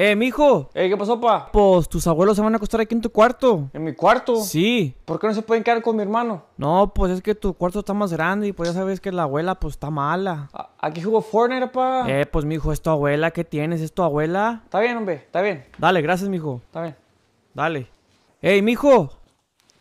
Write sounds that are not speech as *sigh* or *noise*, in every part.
Eh, mijo. Eh, ¿qué pasó, pa? Pues tus abuelos se van a acostar aquí en tu cuarto. ¿En mi cuarto? Sí. ¿Por qué no se pueden quedar con mi hermano? No, pues es que tu cuarto está más grande y pues ya sabes que la abuela pues está mala. ¿Aquí jugó Fortnite, pa? Eh, pues mijo, es tu abuela, ¿qué tienes? ¿Es tu abuela? Está bien, hombre, está bien. Dale, gracias, mijo. Está bien. Dale. Ey, mijo.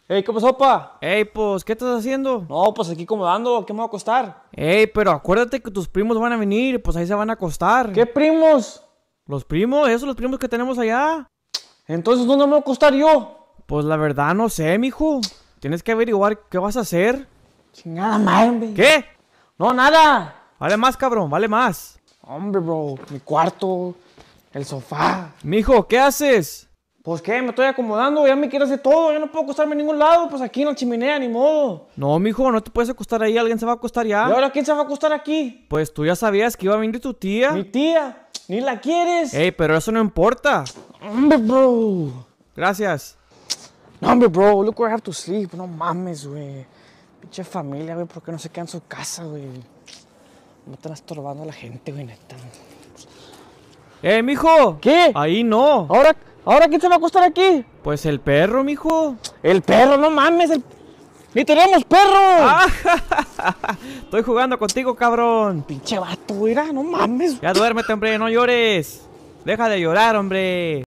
Ey, ¿qué pasó, pa? Ey, pues, ¿qué estás haciendo? No, pues aquí acomodando, ¿qué me va a acostar? Ey, pero acuérdate que tus primos van a venir, pues ahí se van a acostar. ¿Qué primos? Los primos, esos los primos que tenemos allá. Entonces, ¿dónde me voy a acostar yo? Pues la verdad no sé, mijo. Tienes que averiguar qué vas a hacer. nada madre, hombre. ¿Qué? No, nada. Vale más, cabrón, vale más. Hombre, bro, mi cuarto, el sofá. Mijo, ¿qué haces? Pues qué, me estoy acomodando, ya me quiero hacer todo, Ya no puedo acostarme en ningún lado, pues aquí en la chimenea, ni modo. No, mijo, no te puedes acostar ahí, alguien se va a acostar ya. ¿Y ahora quién se va a acostar aquí? Pues tú ya sabías que iba a venir tu tía. Mi tía. Ni la quieres. Ey, pero eso no importa. Hombre, bro. Gracias. No, hombre, bro. Look where I have to sleep. No mames, güey. Pinche familia, güey. ¿Por qué no se queda en su casa, güey? No están estorbando a la gente, güey, neta. Eh, mijo. ¿Qué? Ahí no. Ahora, ahora quién se va a acostar aquí? Pues el perro, mijo. El perro, no mames, el... ¡Ni tenemos perro! Ah, *laughs* Estoy jugando contigo, cabrón. Pinche vato, no mames. Ya duérmete, hombre, no llores. Deja de llorar, hombre.